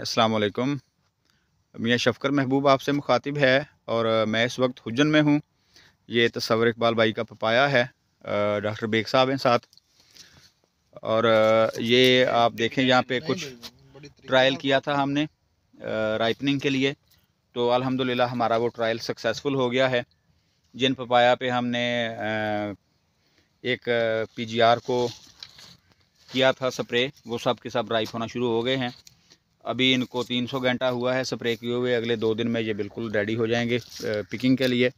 असलकम मियाँ शफकर महबूब आपसे मुखातिब है और मैं इस वक्त हुजन में हूँ ये तस्वर इकबाल भाई का पपाया है डॉक्टर बेग साहब हैं साथ और ये आप देखें यहाँ पे कुछ ट्रायल किया था हमने राइपनिंग के लिए तो अल्हम्दुलिल्लाह हमारा वो ट्रायल सक्सेसफुल हो गया है जिन पपाया पे हमने एक पीजीआर को किया था स्प्रे वो सब के सब राइप होना शुरू हो गए हैं अभी इनको 300 घंटा हुआ है स्प्रे किए हुए अगले दो दिन में ये बिल्कुल रेडी हो जाएंगे पिकिंग के लिए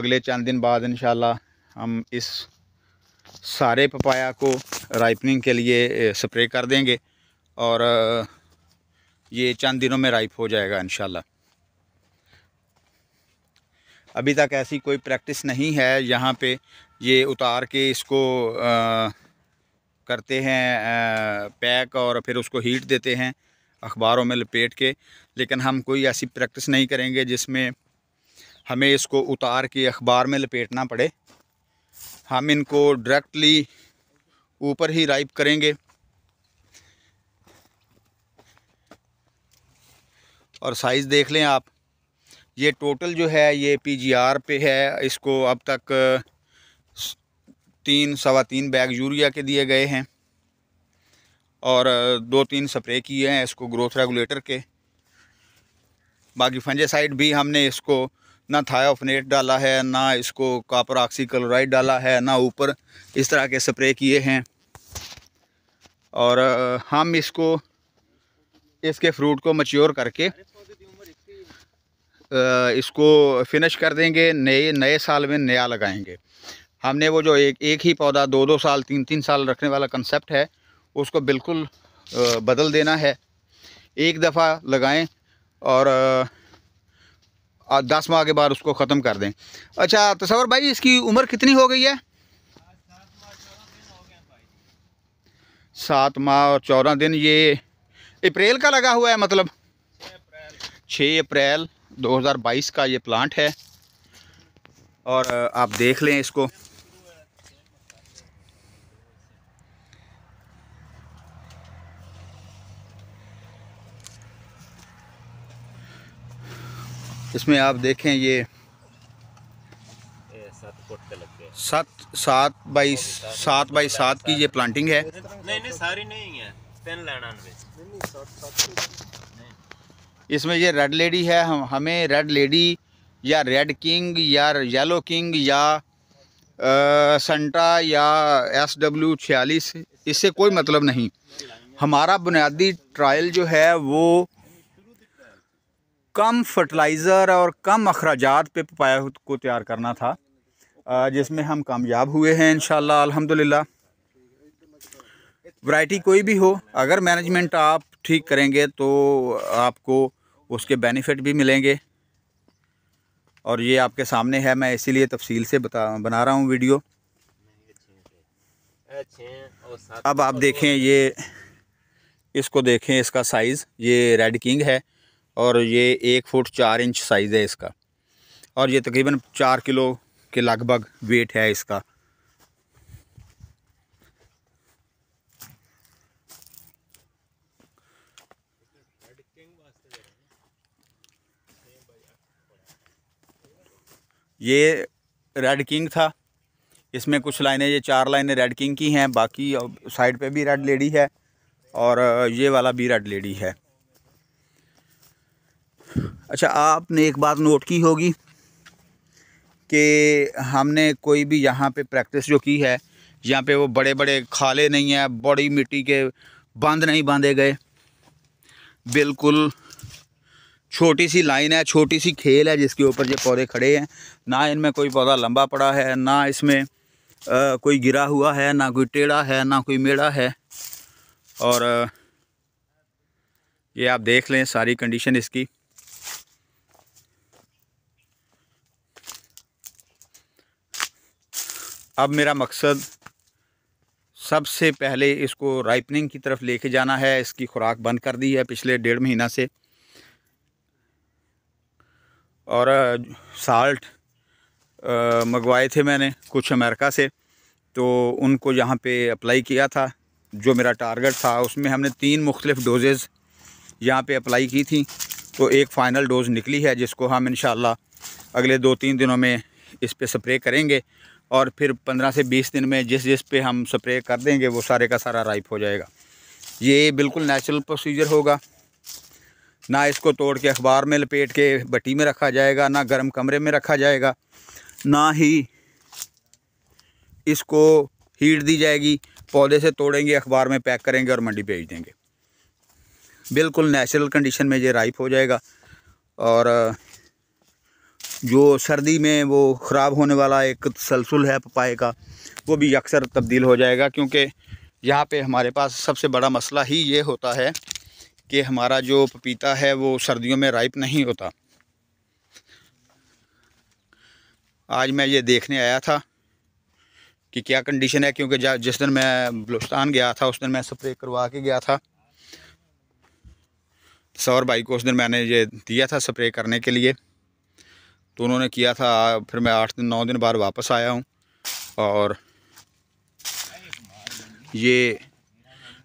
अगले चंद दिन बाद इन हम इस सारे पपाया को राइपनिंग के लिए स्प्रे कर देंगे और ये चंद दिनों में राइप हो जाएगा इन अभी तक ऐसी कोई प्रैक्टिस नहीं है यहाँ पे ये उतार के इसको आ, करते हैं पैक और फिर उसको हीट देते हैं अखबारों में लपेट के लेकिन हम कोई ऐसी प्रैक्टिस नहीं करेंगे जिसमें हमें इसको उतार के अखबार में लपेटना पड़े हम इनको डायरेक्टली ऊपर ही राइप करेंगे और साइज़ देख लें आप ये टोटल जो है ये पीजीआर पे है इसको अब तक तीन सवा तीन बैग यूरिया के दिए गए हैं और दो तीन स्प्रे किए हैं इसको ग्रोथ रेगुलेटर के बाकी फंजेसाइड भी हमने इसको ना थायोफनेट डाला है ना इसको कापर ऑक्सी क्लोराइड डाला है ना ऊपर इस तरह के स्प्रे किए हैं और हम इसको इसके फ्रूट को मच्योर करके इसको फिनिश कर देंगे नए नए साल में नया लगाएंगे हमने वो जो एक एक ही पौधा दो दो साल तीन तीन साल रखने वाला कंसेप्ट है उसको बिल्कुल बदल देना है एक दफ़ा लगाएं और दस माह के बाद उसको ख़त्म कर दें अच्छा तस्वर भाई इसकी उम्र कितनी हो गई है सात माह और चौदह दिन ये अप्रैल का लगा हुआ है मतलब छः अप्रैल 2022 का ये प्लांट है और आप देख लें इसको इसमें आप देखें ये सात सात बाई सात बाई सात की ये प्लांटिंग है नहीं नहीं सारी नहीं है इसमें ये रेड लेडी है हम हमें रेड लेडी या रेड किंग या येलो किंग या आ, संटा या एस डब्ल्यू छियालीस इससे कोई मतलब नहीं हमारा बुनियादी ट्रायल जो है वो कम फर्टिलाइज़र और कम अखराज पे पपाया को तैयार करना था जिसमें हम कामयाब हुए हैं इन अल्हम्दुलिल्लाह वैरायटी कोई भी हो अगर मैनेजमेंट आप ठीक करेंगे तो आपको उसके बेनिफिट भी मिलेंगे और ये आपके सामने है मैं इसीलिए तफसील से बता बना रहा हूँ वीडियो अब आप देखें ये इसको देखें इसका साइज़ ये रेड किंग है और ये एक फुट चार इंच साइज़ है इसका और ये तकरीबन चार किलो के लगभग वेट है इसका ये रेड किंग था इसमें कुछ लाइनें ये चार लाइनें रेड किंग की हैं बाकी साइड पे भी रेड लेडी है और ये वाला भी रेड लेडी है अच्छा आपने एक बात नोट की होगी कि हमने कोई भी यहाँ पे प्रैक्टिस जो की है यहाँ पे वो बड़े बड़े खाले नहीं हैं बड़ी मिट्टी के बांध नहीं बांधे गए बिल्कुल छोटी सी लाइन है छोटी सी खेल है जिसके ऊपर ये पौधे खड़े हैं ना इनमें कोई पौधा लंबा पड़ा है ना इसमें आ, कोई गिरा हुआ है ना कोई टेढ़ा है ना कोई मेढ़ा है और ये आप देख लें सारी कंडीशन इसकी अब मेरा मकसद सबसे पहले इसको राइपनिंग की तरफ लेके जाना है इसकी खुराक बंद कर दी है पिछले डेढ़ महीना से और साल्ट मंगवाए थे मैंने कुछ अमेरिका से तो उनको यहाँ पे अप्लाई किया था जो मेरा टारगेट था उसमें हमने तीन मुख्तलिफ डोजेज़ यहाँ पे अप्लाई की थी तो एक फ़ाइनल डोज़ निकली है जिसको हम इन अगले दो तीन दिनों में इस पर स्प्रे करेंगे और फिर पंद्रह से बीस दिन में जिस जिस पे हम स्प्रे कर देंगे वो सारे का सारा राइप हो जाएगा ये बिल्कुल नेचुरल प्रोसीजर होगा ना इसको तोड़ के अखबार में लपेट के बटी में रखा जाएगा ना गर्म कमरे में रखा जाएगा ना ही इसको हीट दी जाएगी पौधे से तोड़ेंगे अखबार में पैक करेंगे और मंडी भेज देंगे बिल्कुल नेचुरल कंडीशन में ये राइप हो जाएगा और जो सर्दी में वो ख़राब होने वाला एक तसलसल है पपाए का वो भी अक्सर तब्दील हो जाएगा क्योंकि यहाँ पे हमारे पास सबसे बड़ा मसला ही ये होता है कि हमारा जो पपीता है वो सर्दियों में राइप नहीं होता आज मैं ये देखने आया था कि क्या कंडीशन है क्योंकि जिस दिन मैं बलुस्तान गया था उस दिन मैं स्प्रे करवा के गया था सौर भाई को उस दिन मैंने ये दिया था स्प्रे करने के लिए तो उन्होंने किया था फिर मैं आठ दिन नौ दिन बाद वापस आया हूँ और ये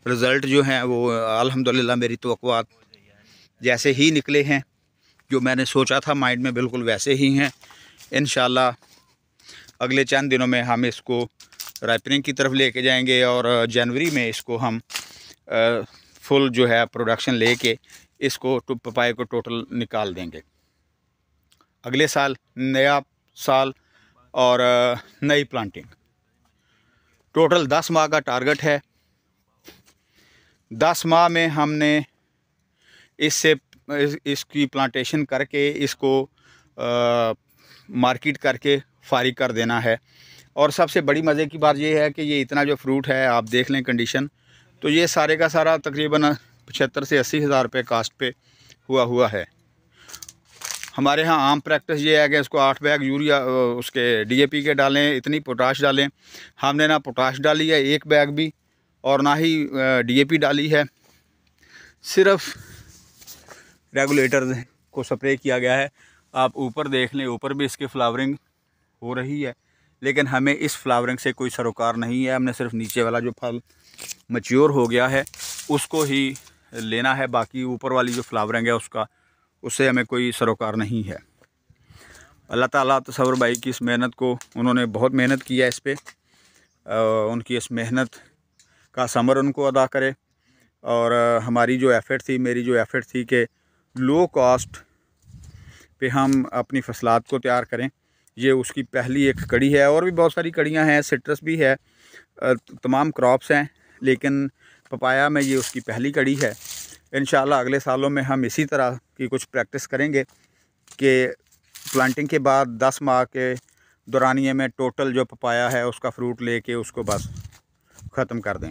रिज़ल्ट जो हैं वो अलहमदिल्ला मेरी तो जैसे ही निकले हैं जो मैंने सोचा था माइंड में बिल्कुल वैसे ही हैं इन अगले चंद दिनों में हम इसको राइपनिंग की तरफ लेके जाएंगे और जनवरी में इसको हम फुल जो है प्रोडक्शन लेके इसको पपाए को टोटल निकाल देंगे अगले साल नया साल और नई प्लांटिंग टोटल दस माह का टारगेट है दस माह में हमने इससे इस, इसकी प्लांटेशन करके इसको आ, मार्केट करके फारिग कर देना है और सबसे बड़ी मज़े की बात यह है कि ये इतना जो फ्रूट है आप देख लें कंडीशन तो ये सारे का सारा तकरीबन पचहत्तर से अस्सी हज़ार रुपये कास्ट पे हुआ हुआ है हमारे यहाँ आम प्रैक्टिस ये है कि इसको आठ बैग यूरिया उसके डीएपी के डालें इतनी पोटाश डालें हमने ना पोटाश डाली है एक बैग भी और ना ही डीएपी डाली है सिर्फ रेगुलेटर को स्प्रे किया गया है आप ऊपर देख लें ऊपर भी इसकी फ्लावरिंग हो रही है लेकिन हमें इस फ्लावरिंग से कोई सरोकार नहीं है हमने सिर्फ नीचे वाला जो फल मच्योर हो गया है उसको ही लेना है बाकी ऊपर वाली जो फ्लावरिंग है उसका उससे हमें कोई सरोकार नहीं है अल्लाह ताला तस्वर तो भाई की इस मेहनत को उन्होंने बहुत मेहनत किया इस पर उनकी इस मेहनत का समर उनको अदा करे और हमारी जो एफ़र्ट थी मेरी जो एफ़र्ट थी कि लो कॉस्ट पे हम अपनी फसलात को तैयार करें ये उसकी पहली एक कड़ी है और भी बहुत सारी कड़ियाँ हैं सिट्रस भी है तमाम क्रॉप्स हैं लेकिन पपाया में ये उसकी पहली कड़ी है इन अगले सालों में हम इसी तरह की कुछ प्रैक्टिस करेंगे कि प्लांटिंग के बाद दस माह के दौरानिए में टोटल जो पपाया है उसका फ्रूट लेके उसको बस ख़त्म कर दें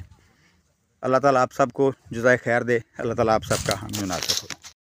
अल्लाह ताला आप सबको जजाय खैर दे अल्लाह ताला आप सबका हम मुनासिब हो